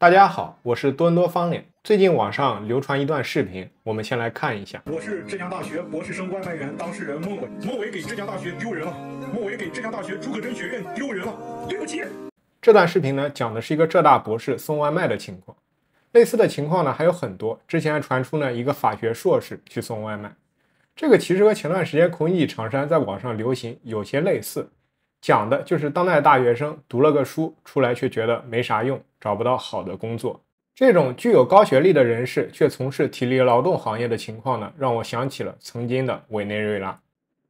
大家好，我是多伦多方脸。最近网上流传一段视频，我们先来看一下。我是浙江大学博士生外卖员，当事人孟伟。孟伟给浙江大学丢人了，孟伟给浙江大学竺可桢学院丢人了，对不起。这段视频呢，讲的是一个浙大博士送外卖的情况。类似的情况呢还有很多，之前传出呢一个法学硕士去送外卖，这个其实和前段时间孔乙己长衫在网上流行有些类似。讲的就是当代大学生读了个书出来却觉得没啥用，找不到好的工作。这种具有高学历的人士却从事体力劳动行业的情况呢，让我想起了曾经的委内瑞拉。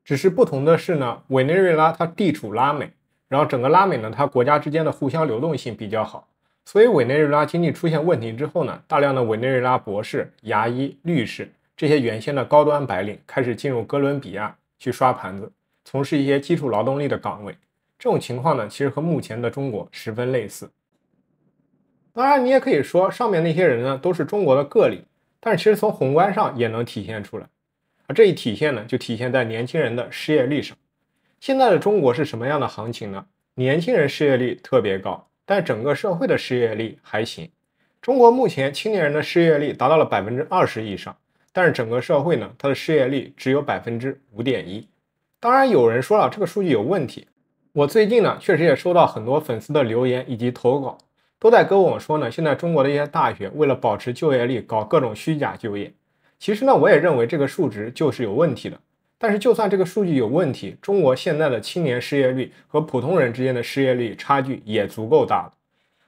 只是不同的是呢，委内瑞拉它地处拉美，然后整个拉美呢，它国家之间的互相流动性比较好。所以委内瑞拉经济出现问题之后呢，大量的委内瑞拉博士、牙医、律师这些原先的高端白领开始进入哥伦比亚去刷盘子，从事一些基础劳动力的岗位。这种情况呢，其实和目前的中国十分类似。当然，你也可以说上面那些人呢，都是中国的个例，但是其实从宏观上也能体现出来。而这一体现呢，就体现在年轻人的失业率上。现在的中国是什么样的行情呢？年轻人失业率特别高，但是整个社会的失业率还行。中国目前青年人的失业率达到了百分之二十以上，但是整个社会呢，它的失业率只有百分之五点一。当然，有人说了，这个数据有问题。我最近呢，确实也收到很多粉丝的留言以及投稿，都在跟我说呢，现在中国的一些大学为了保持就业率，搞各种虚假就业。其实呢，我也认为这个数值就是有问题的。但是就算这个数据有问题，中国现在的青年失业率和普通人之间的失业率差距也足够大了。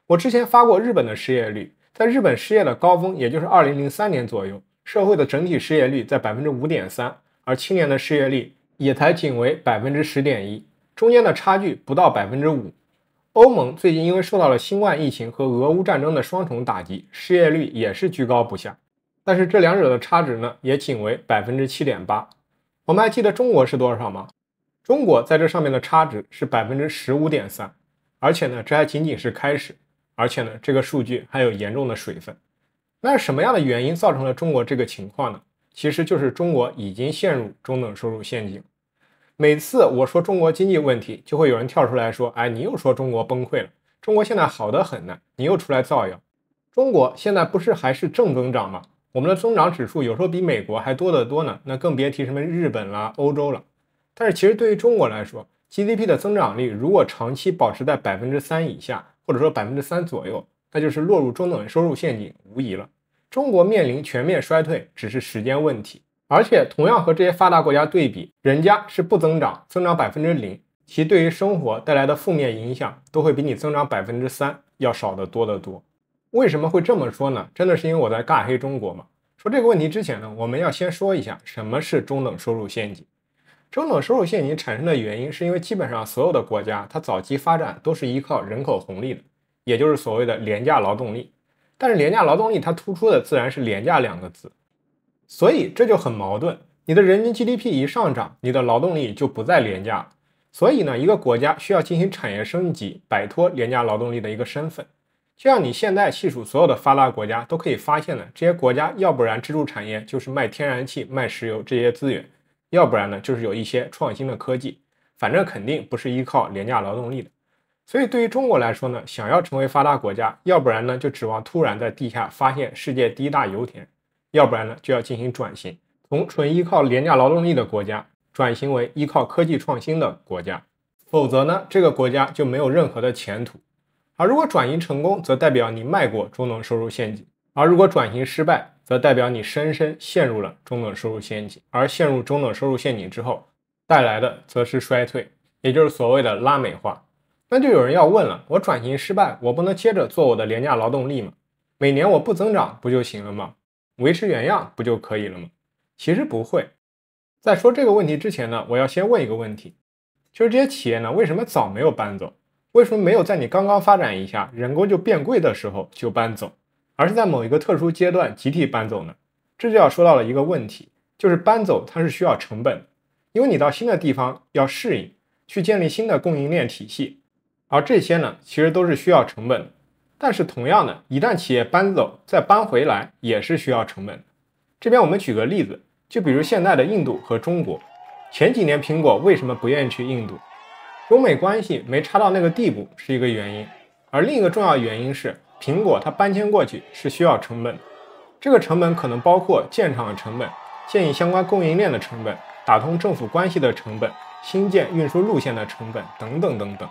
我之前发过日本的失业率，在日本失业的高峰，也就是二零零三年左右，社会的整体失业率在百分之五点三，而青年的失业率也才仅为百分之十点一。中间的差距不到百分之五，欧盟最近因为受到了新冠疫情和俄乌战争的双重打击，失业率也是居高不下。但是这两者的差值呢，也仅为百分之七点八。我们还记得中国是多少吗？中国在这上面的差值是百分之十五点三，而且呢，这还仅仅是开始。而且呢，这个数据还有严重的水分。那什么样的原因造成了中国这个情况呢？其实就是中国已经陷入中等收入陷阱。每次我说中国经济问题，就会有人跳出来说：“哎，你又说中国崩溃了？中国现在好得很呢，你又出来造谣。中国现在不是还是正增长吗？我们的增长指数有时候比美国还多得多呢，那更别提什么日本啦、欧洲了。但是其实对于中国来说，GDP 的增长率如果长期保持在百分之三以下，或者说百分之三左右，那就是落入中等收入陷阱无疑了。中国面临全面衰退只是时间问题。”而且同样和这些发达国家对比，人家是不增长，增长百分之零，其对于生活带来的负面影响都会比你增长百分之三要少得多得多。为什么会这么说呢？真的是因为我在尬黑中国吗？说这个问题之前呢，我们要先说一下什么是中等收入陷阱。中等收入陷阱产生的原因是因为基本上所有的国家它早期发展都是依靠人口红利的，也就是所谓的廉价劳动力。但是廉价劳动力它突出的自然是廉价两个字。所以这就很矛盾，你的人均 GDP 一上涨，你的劳动力就不再廉价所以呢，一个国家需要进行产业升级，摆脱廉价劳动力的一个身份。就像你现在细数所有的发达国家，都可以发现呢，这些国家要不然支柱产业就是卖天然气、卖石油这些资源，要不然呢就是有一些创新的科技，反正肯定不是依靠廉价劳动力的。所以对于中国来说呢，想要成为发达国家，要不然呢就指望突然在地下发现世界第一大油田。要不然呢，就要进行转型，从纯依靠廉价劳动力的国家转型为依靠科技创新的国家，否则呢，这个国家就没有任何的前途。而如果转型成功，则代表你迈过中等收入陷阱；而如果转型失败，则代表你深深陷入了中等收入陷阱。而陷入中等收入陷阱之后，带来的则是衰退，也就是所谓的拉美化。那就有人要问了：我转型失败，我不能接着做我的廉价劳动力吗？每年我不增长不就行了吗？维持原样不就可以了吗？其实不会。在说这个问题之前呢，我要先问一个问题，就是这些企业呢，为什么早没有搬走？为什么没有在你刚刚发展一下，人工就变贵的时候就搬走，而是在某一个特殊阶段集体搬走呢？这就要说到了一个问题，就是搬走它是需要成本，因为你到新的地方要适应，去建立新的供应链体系，而这些呢，其实都是需要成本。但是，同样的，一旦企业搬走再搬回来，也是需要成本的。这边我们举个例子，就比如现在的印度和中国。前几年苹果为什么不愿意去印度？中美关系没差到那个地步是一个原因，而另一个重要原因是苹果它搬迁过去是需要成本。这个成本可能包括建厂的成本、建议相关供应链的成本、打通政府关系的成本、新建运输路线的成本等等等等。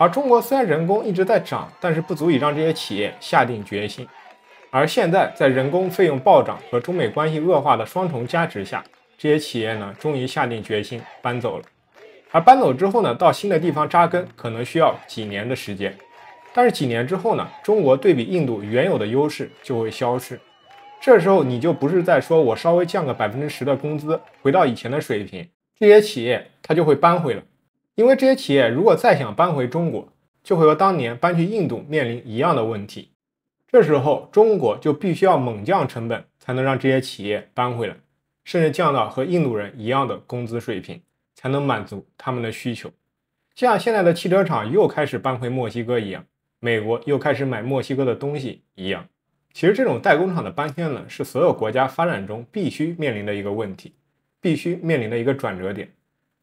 而中国虽然人工一直在涨，但是不足以让这些企业下定决心。而现在，在人工费用暴涨和中美关系恶化的双重加持下，这些企业呢，终于下定决心搬走了。而搬走之后呢，到新的地方扎根，可能需要几年的时间。但是几年之后呢，中国对比印度原有的优势就会消失。这时候你就不是在说我稍微降个百分之十的工资，回到以前的水平，这些企业它就会搬回来。因为这些企业如果再想搬回中国，就会和当年搬去印度面临一样的问题。这时候中国就必须要猛降成本，才能让这些企业搬回来，甚至降到和印度人一样的工资水平，才能满足他们的需求。就像现在的汽车厂又开始搬回墨西哥一样，美国又开始买墨西哥的东西一样。其实这种代工厂的搬迁呢，是所有国家发展中必须面临的一个问题，必须面临的一个转折点。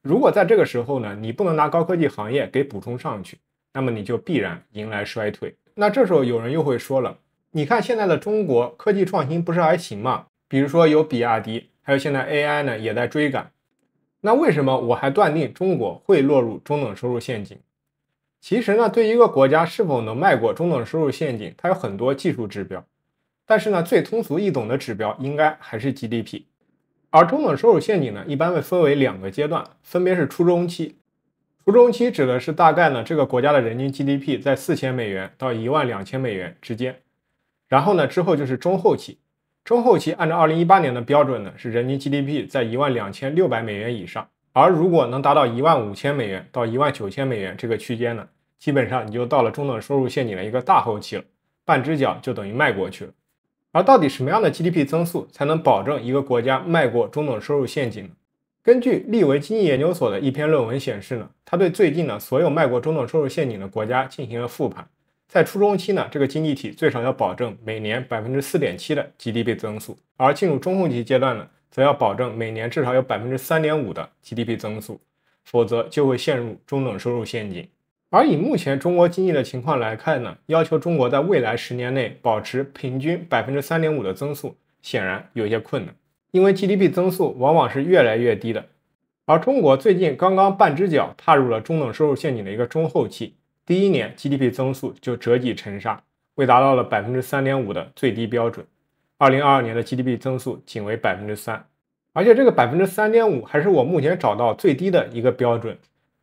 如果在这个时候呢，你不能拿高科技行业给补充上去，那么你就必然迎来衰退。那这时候有人又会说了，你看现在的中国科技创新不是还行吗？比如说有比亚迪，还有现在 AI 呢也在追赶。那为什么我还断定中国会落入中等收入陷阱？其实呢，对一个国家是否能迈过中等收入陷阱，它有很多技术指标，但是呢，最通俗易懂的指标应该还是 GDP。而中等收入陷阱呢，一般会分为两个阶段，分别是初中期。初中期指的是大概呢，这个国家的人均 GDP 在四千美元到一万两千美元之间。然后呢，之后就是中后期。中后期按照二零一八年的标准呢，是人均 GDP 在一万两千六百美元以上。而如果能达到一万五千美元到一万九千美元这个区间呢，基本上你就到了中等收入陷阱的一个大后期了，半只脚就等于迈过去了。而到底什么样的 GDP 增速才能保证一个国家迈过中等收入陷阱？根据利维经济研究所的一篇论文显示呢，他对最近呢所有迈过中等收入陷阱的国家进行了复盘，在初中期呢，这个经济体最少要保证每年百分之四点七的 GDP 增速，而进入中后期阶段呢，则要保证每年至少有百分之三点五的 GDP 增速，否则就会陷入中等收入陷阱。而以目前中国经济的情况来看呢，要求中国在未来十年内保持平均百分之三点五的增速，显然有些困难。因为 GDP 增速往往是越来越低的，而中国最近刚刚半只脚踏入了中等收入陷阱的一个中后期，第一年 GDP 增速就折戟沉沙，未达到了百分之三点五的最低标准。二零二二年的 GDP 增速仅为百分之三，而且这个百分之三点五还是我目前找到最低的一个标准。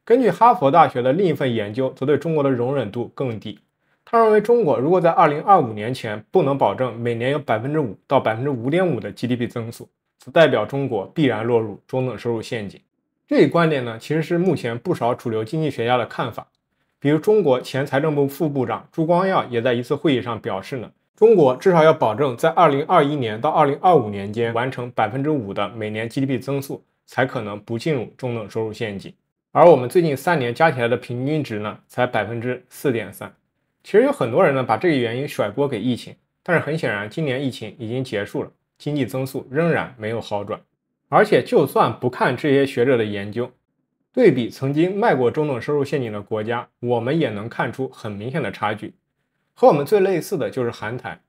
根据哈佛大学的另一份研究，则对中国的容忍度更低。他认为，中国如果在二零二五年前不能保证每年有百分之五到百分之五点五的 GDP 增速，代表中国必然落入中等收入陷阱。这一观点呢，其实是目前不少主流经济学家的看法。比如，中国前财政部副部长朱光耀也在一次会议上表示呢，中国至少要保证在二零二一年到二零二五年间完成百分之五的每年 GDP 增速，才可能不进入中等收入陷阱。而我们最近三年加起来的平均值呢，才百分之四点三。其实有很多人呢，把这个原因甩锅给疫情。但是很显然，今年疫情已经结束了，经济增速仍然没有好转。而且就算不看这些学者的研究，对比曾经迈过中等收入陷阱的国家，我们也能看出很明显的差距。和我们最类似的就是韩台。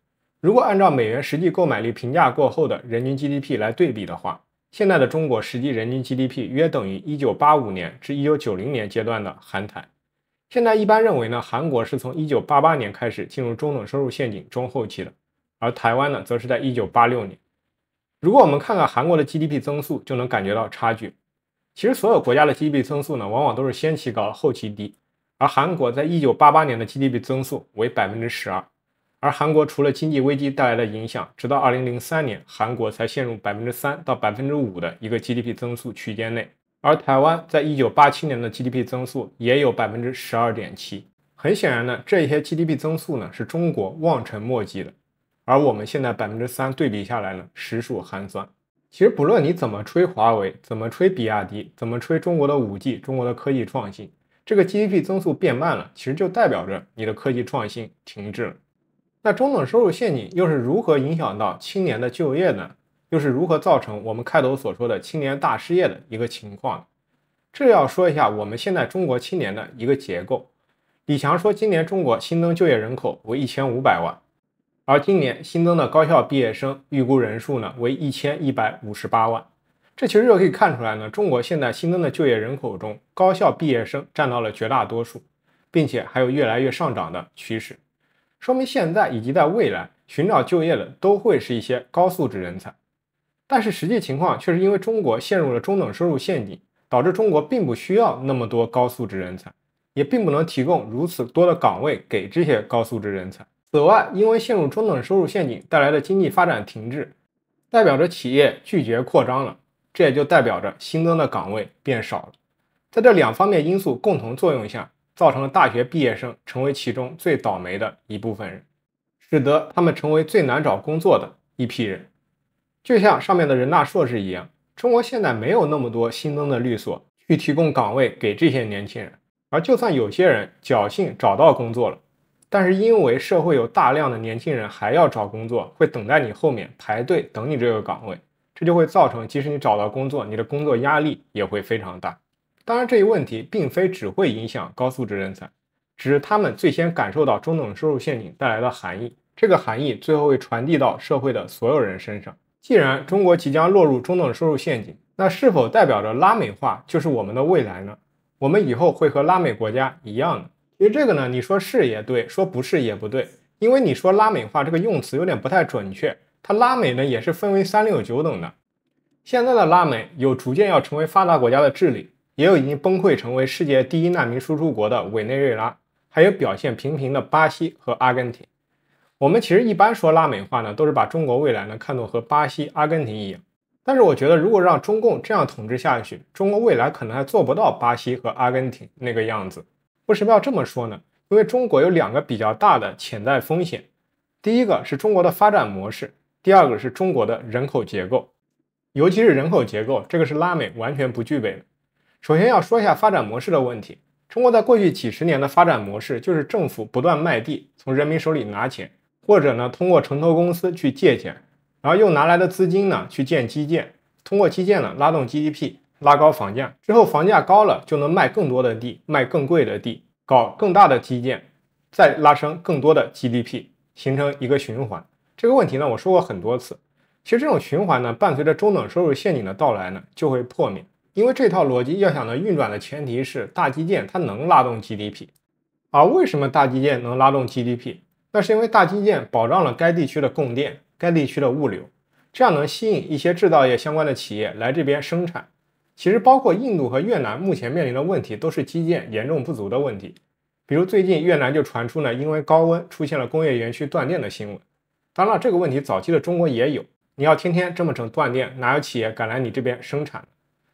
如果按照美元实际购买力评价过后的人均 GDP 来对比的话，现在的中国实际人均 GDP 约等于1985年至1990年阶段的韩台。现在一般认为呢，韩国是从1988年开始进入中等收入陷阱中后期的，而台湾呢，则是在1986年。如果我们看看韩国的 GDP 增速，就能感觉到差距。其实所有国家的 GDP 增速呢，往往都是先期高，后期低。而韩国在1988年的 GDP 增速为百分之十二。而韩国除了经济危机带来的影响，直到二零零三年，韩国才陷入百分之三到百分之五的一个 GDP 增速区间内。而台湾在一九八七年的 GDP 增速也有百分之十二点七。很显然呢，这些 GDP 增速呢是中国望尘莫及的。而我们现在百分之三对比下来呢，实属寒酸。其实不论你怎么吹华为，怎么吹比亚迪，怎么吹中国的五 G，中国的科技创新，这个 GDP 增速变慢了，其实就代表着你的科技创新停滞了。那中等收入陷阱又是如何影响到青年的就业呢？又是如何造成我们开头所说的青年大失业的一个情况？这要说一下我们现在中国青年的一个结构。李强说，今年中国新增就业人口为一千五百万，而今年新增的高校毕业生预估人数呢为一千一百五十八万。这其实就可以看出来呢，中国现在新增的就业人口中，高校毕业生占到了绝大多数，并且还有越来越上涨的趋势。说明现在以及在未来寻找就业的都会是一些高素质人才，但是实际情况却是因为中国陷入了中等收入陷阱，导致中国并不需要那么多高素质人才，也并不能提供如此多的岗位给这些高素质人才。此外，因为陷入中等收入陷阱带来的经济发展停滞，代表着企业拒绝扩张了，这也就代表着新增的岗位变少了。在这两方面因素共同作用下。造成了大学毕业生成为其中最倒霉的一部分人，使得他们成为最难找工作的一批人。就像上面的人大硕士一样，中国现在没有那么多新增的律所去提供岗位给这些年轻人。而就算有些人侥幸找到工作了，但是因为社会有大量的年轻人还要找工作，会等待你后面排队等你这个岗位，这就会造成即使你找到工作，你的工作压力也会非常大。当然，这一问题并非只会影响高素质人才，只是他们最先感受到中等收入陷阱带来的含义，这个含义最后会传递到社会的所有人身上。既然中国即将落入中等收入陷阱，那是否代表着拉美化就是我们的未来呢？我们以后会和拉美国家一样呢？其实这个呢，你说是也对，说不是也不对，因为你说拉美化这个用词有点不太准确，它拉美呢也是分为三六九等的，现在的拉美有逐渐要成为发达国家的智力。也有已经崩溃成为世界第一难民输出国的委内瑞拉，还有表现平平的巴西和阿根廷。我们其实一般说拉美话呢，都是把中国未来呢看作和巴西、阿根廷一样。但是我觉得，如果让中共这样统治下去，中国未来可能还做不到巴西和阿根廷那个样子。为什么要这么说呢？因为中国有两个比较大的潜在风险：第一个是中国的发展模式，第二个是中国的人口结构，尤其是人口结构，这个是拉美完全不具备的。首先要说一下发展模式的问题。中国在过去几十年的发展模式，就是政府不断卖地，从人民手里拿钱，或者呢通过城投公司去借钱，然后又拿来的资金呢去建基建，通过基建呢拉动 GDP，拉高房价，之后房价高了就能卖更多的地，卖更贵的地，搞更大的基建，再拉升更多的 GDP，形成一个循环。这个问题呢我说过很多次，其实这种循环呢伴随着中等收入陷阱的到来呢就会破灭。因为这套逻辑要想能运转的前提是大基建它能拉动 GDP，而为什么大基建能拉动 GDP？那是因为大基建保障了该地区的供电、该地区的物流，这样能吸引一些制造业相关的企业来这边生产。其实包括印度和越南目前面临的问题都是基建严重不足的问题。比如最近越南就传出呢因为高温出现了工业园区断电的新闻。当然这个问题早期的中国也有，你要天天这么整断电，哪有企业敢来你这边生产？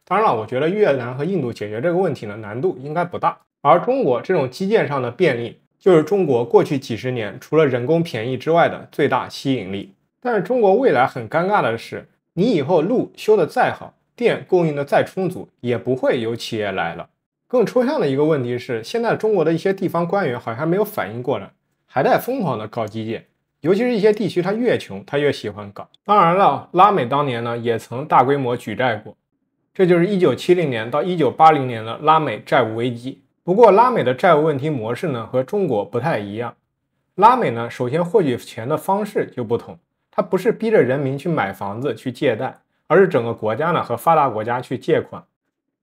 当然了，我觉得越南和印度解决这个问题呢难度应该不大，而中国这种基建上的便利，就是中国过去几十年除了人工便宜之外的最大吸引力。但是中国未来很尴尬的是，你以后路修得再好，电供应的再充足，也不会有企业来了。更抽象的一个问题是，现在中国的一些地方官员好像没有反应过来，还在疯狂的搞基建，尤其是一些地区，他越穷他越喜欢搞。当然了，拉美当年呢也曾大规模举债过。这就是一九七零年到一九八零年的拉美债务危机。不过，拉美的债务问题模式呢，和中国不太一样。拉美呢，首先获取钱的方式就不同，它不是逼着人民去买房子去借贷，而是整个国家呢和发达国家去借款。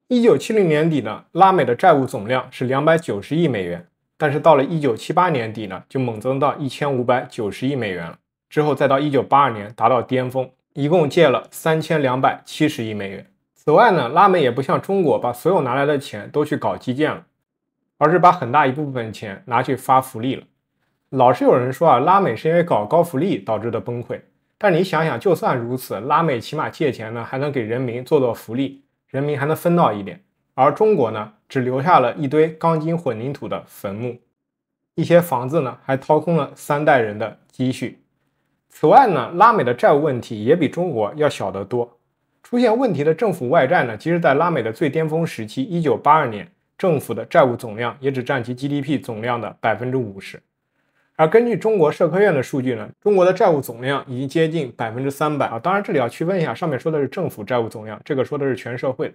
一九七零年底呢，拉美的债务总量是两百九十亿美元，但是到了一九七八年底呢，就猛增到一千五百九十亿美元了。之后再到一九八二年达到巅峰，一共借了三千两百七十亿美元。此外呢，拉美也不像中国把所有拿来的钱都去搞基建了，而是把很大一部分钱拿去发福利了。老是有人说啊，拉美是因为搞高福利导致的崩溃。但你想想，就算如此，拉美起码借钱呢还能给人民做做福利，人民还能分到一点。而中国呢，只留下了一堆钢筋混凝土的坟墓，一些房子呢还掏空了三代人的积蓄。此外呢，拉美的债务问题也比中国要小得多。出现问题的政府外债呢？其实，在拉美的最巅峰时期，一九八二年，政府的债务总量也只占其 GDP 总量的百分之五十。而根据中国社科院的数据呢，中国的债务总量已经接近百分之三百啊！当然，这里要区分一下，上面说的是政府债务总量，这个说的是全社会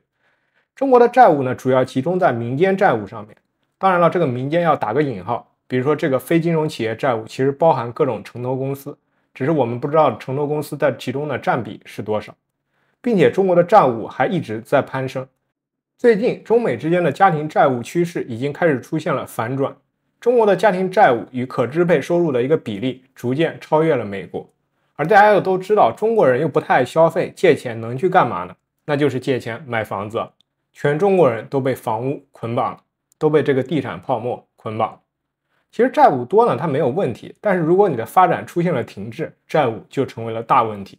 中国的债务呢，主要集中在民间债务上面。当然了，这个民间要打个引号，比如说这个非金融企业债务，其实包含各种城投公司，只是我们不知道城投公司在其中的占比是多少。并且中国的债务还一直在攀升，最近中美之间的家庭债务趋势已经开始出现了反转，中国的家庭债务与可支配收入的一个比例逐渐超越了美国，而大家又都知道中国人又不太爱消费，借钱能去干嘛呢？那就是借钱买房子，全中国人都被房屋捆绑了，都被这个地产泡沫捆绑。其实债务多呢，它没有问题，但是如果你的发展出现了停滞，债务就成为了大问题。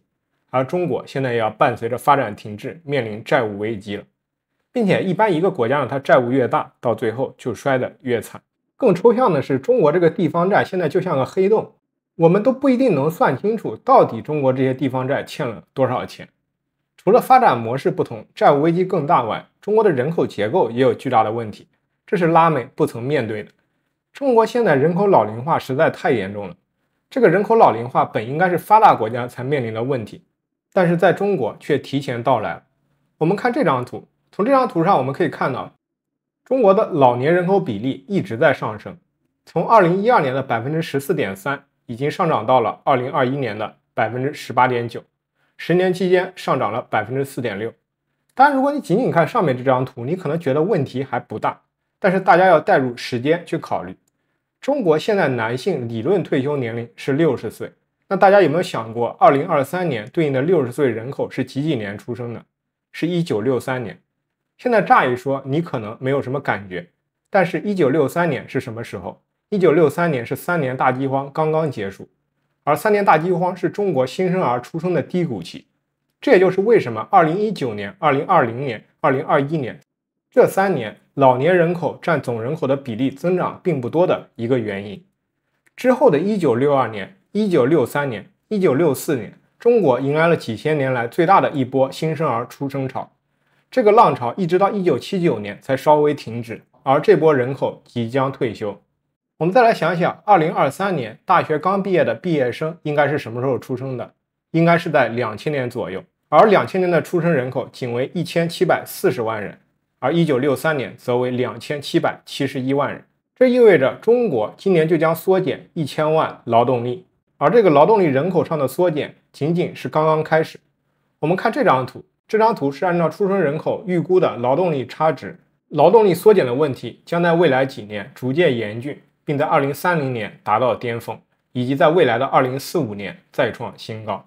而中国现在也要伴随着发展停滞，面临债务危机了，并且一般一个国家呢，它债务越大，到最后就摔得越惨。更抽象的是，中国这个地方债现在就像个黑洞，我们都不一定能算清楚到底中国这些地方债欠了多少钱。除了发展模式不同，债务危机更大外，中国的人口结构也有巨大的问题，这是拉美不曾面对的。中国现在人口老龄化实在太严重了，这个人口老龄化本应该是发达国家才面临的问题。但是在中国却提前到来了。我们看这张图，从这张图上我们可以看到，中国的老年人口比例一直在上升，从二零一二年的百分之十四点三，已经上涨到了二零二一年的百分之十八点九，十年期间上涨了百分之四点六。当然，如果你仅仅看上面这张图，你可能觉得问题还不大，但是大家要带入时间去考虑，中国现在男性理论退休年龄是六十岁。那大家有没有想过，二零二三年对应的六十岁人口是几几年出生的？是一九六三年。现在乍一说，你可能没有什么感觉。但是，一九六三年是什么时候？一九六三年是三年大饥荒刚刚结束，而三年大饥荒是中国新生儿出生的低谷期。这也就是为什么二零一九年、二零二零年、二零二一年这三年老年人口占总人口的比例增长并不多的一个原因。之后的一九六二年。一九六三年、一九六四年，中国迎来了几千年来最大的一波新生儿出生潮。这个浪潮一直到一九七九年才稍微停止。而这波人口即将退休。我们再来想想，二零二三年大学刚毕业的毕业生应该是什么时候出生的？应该是在两千年左右。而两千年的出生人口仅为一千七百四十万人，而一九六三年则为两千七百七十一万人。这意味着中国今年就将缩减一千万劳动力。而这个劳动力人口上的缩减仅仅是刚刚开始。我们看这张图，这张图是按照出生人口预估的劳动力差值，劳动力缩减的问题将在未来几年逐渐严峻，并在二零三零年达到巅峰，以及在未来的二零四五年再创新高。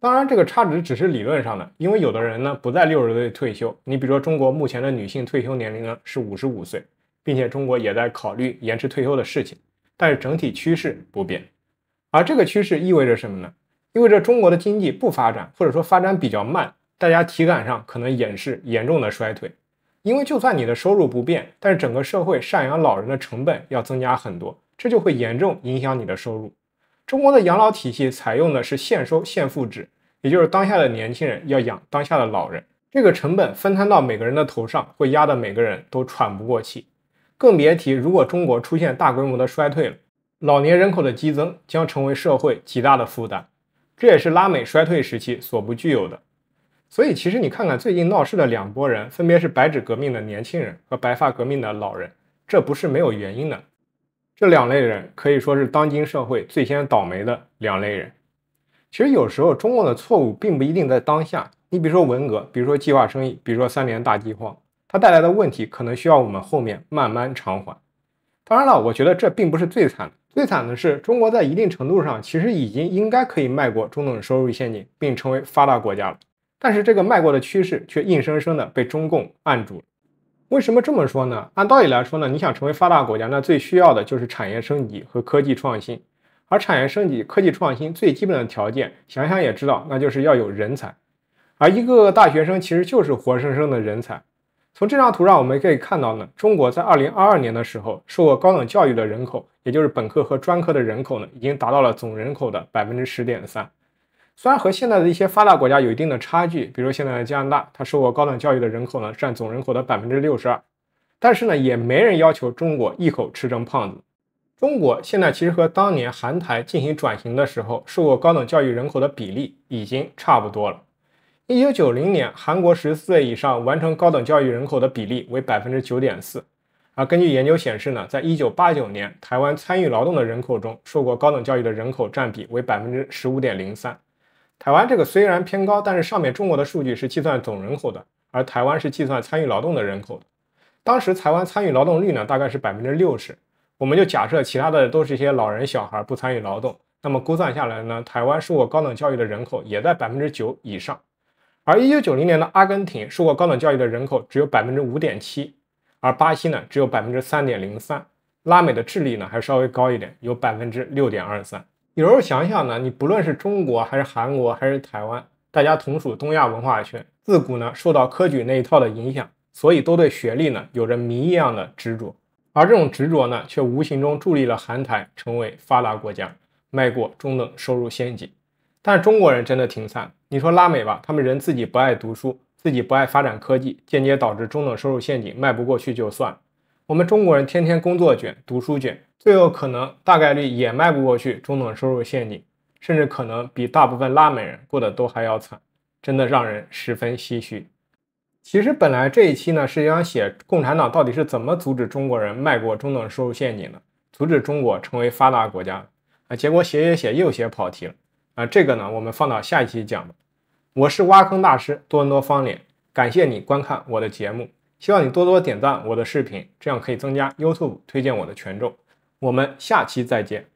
当然，这个差值只是理论上的，因为有的人呢不在六十岁退休。你比如说，中国目前的女性退休年龄呢是五十五岁，并且中国也在考虑延迟退休的事情，但是整体趋势不变。而这个趋势意味着什么呢？意味着中国的经济不发展，或者说发展比较慢，大家体感上可能也是严重的衰退。因为就算你的收入不变，但是整个社会赡养老人的成本要增加很多，这就会严重影响你的收入。中国的养老体系采用的是现收现付制，也就是当下的年轻人要养当下的老人，这个成本分摊到每个人的头上，会压的每个人都喘不过气，更别提如果中国出现大规模的衰退了。老年人口的激增将成为社会极大的负担，这也是拉美衰退时期所不具有的。所以，其实你看看最近闹事的两拨人，分别是白纸革命的年轻人和白发革命的老人，这不是没有原因的。这两类人可以说是当今社会最先倒霉的两类人。其实有时候中共的错误并不一定在当下，你比如说文革，比如说计划生育，比如说三联大饥荒，它带来的问题可能需要我们后面慢慢偿还。当然了，我觉得这并不是最惨的。最惨的是，中国在一定程度上其实已经应该可以迈过中等收入陷阱，并成为发达国家了。但是，这个迈过的趋势却硬生生的被中共按住了。为什么这么说呢？按道理来说呢，你想成为发达国家，那最需要的就是产业升级和科技创新。而产业升级、科技创新最基本的条件，想想也知道，那就是要有人才。而一个大学生其实就是活生生的人才。从这张图上，我们可以看到呢，中国在二零二二年的时候，受过高等教育的人口，也就是本科和专科的人口呢，已经达到了总人口的百分之十点三。虽然和现在的一些发达国家有一定的差距，比如现在的加拿大，它受过高等教育的人口呢，占总人口的百分之六十二，但是呢，也没人要求中国一口吃成胖子。中国现在其实和当年韩台进行转型的时候，受过高等教育人口的比例已经差不多了。一九九零年，韩国十四岁以上完成高等教育人口的比例为百分之九点四。而根据研究显示呢，在一九八九年，台湾参与劳动的人口中，受过高等教育的人口占比为百分之十五点零三。台湾这个虽然偏高，但是上面中国的数据是计算总人口的，而台湾是计算参与劳动的人口的。当时台湾参与劳动率呢大概是百分之六十，我们就假设其他的都是一些老人小孩不参与劳动，那么估算下来呢，台湾受过高等教育的人口也在百分之九以上。而一九九零年的阿根廷受过高等教育的人口只有百分之五点七，而巴西呢只有百分之三点零三，拉美的智利呢还稍微高一点，有百分之六点二三。有时候想想呢，你不论是中国还是韩国还是台湾，大家同属东亚文化圈，自古呢受到科举那一套的影响，所以都对学历呢有着谜一样的执着，而这种执着呢却无形中助力了韩台成为发达国家，迈过中等收入陷阱。但是中国人真的挺惨。你说拉美吧，他们人自己不爱读书，自己不爱发展科技，间接导致中等收入陷阱迈不过去就算我们中国人天天工作卷、读书卷，最后可能大概率也迈不过去中等收入陷阱，甚至可能比大部分拉美人过得都还要惨，真的让人十分唏嘘。其实本来这一期呢是想写共产党到底是怎么阻止中国人迈过中等收入陷阱的，阻止中国成为发达国家啊，结果写写写又写跑题了。啊，这个呢，我们放到下一期讲。我是挖坑大师多伦多方脸，感谢你观看我的节目，希望你多多点赞我的视频，这样可以增加 YouTube 推荐我的权重。我们下期再见。